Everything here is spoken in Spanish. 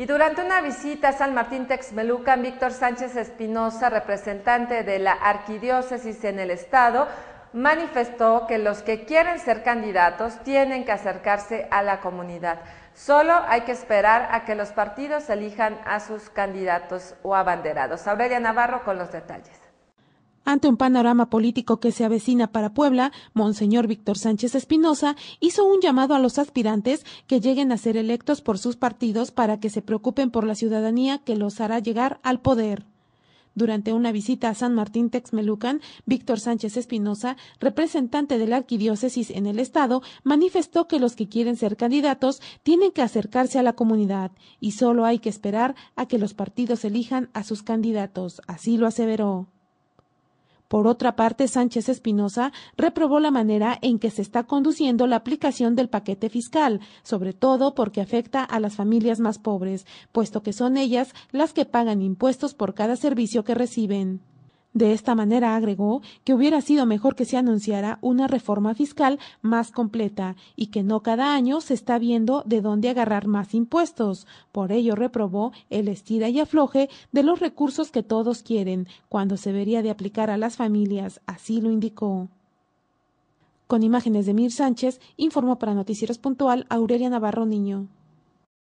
Y durante una visita a San Martín Texmelucan, Víctor Sánchez Espinosa, representante de la arquidiócesis en el estado, manifestó que los que quieren ser candidatos tienen que acercarse a la comunidad. Solo hay que esperar a que los partidos elijan a sus candidatos o abanderados. Aurelia Navarro con los detalles. Ante un panorama político que se avecina para Puebla, Monseñor Víctor Sánchez Espinosa hizo un llamado a los aspirantes que lleguen a ser electos por sus partidos para que se preocupen por la ciudadanía que los hará llegar al poder. Durante una visita a San Martín Texmelucan, Víctor Sánchez Espinosa, representante de la arquidiócesis en el Estado, manifestó que los que quieren ser candidatos tienen que acercarse a la comunidad y solo hay que esperar a que los partidos elijan a sus candidatos. Así lo aseveró. Por otra parte, Sánchez Espinosa reprobó la manera en que se está conduciendo la aplicación del paquete fiscal, sobre todo porque afecta a las familias más pobres, puesto que son ellas las que pagan impuestos por cada servicio que reciben. De esta manera agregó que hubiera sido mejor que se anunciara una reforma fiscal más completa y que no cada año se está viendo de dónde agarrar más impuestos. Por ello reprobó el estira y afloje de los recursos que todos quieren cuando se vería de aplicar a las familias, así lo indicó. Con imágenes de Mir Sánchez, informó para Noticieros Puntual Aurelia Navarro Niño.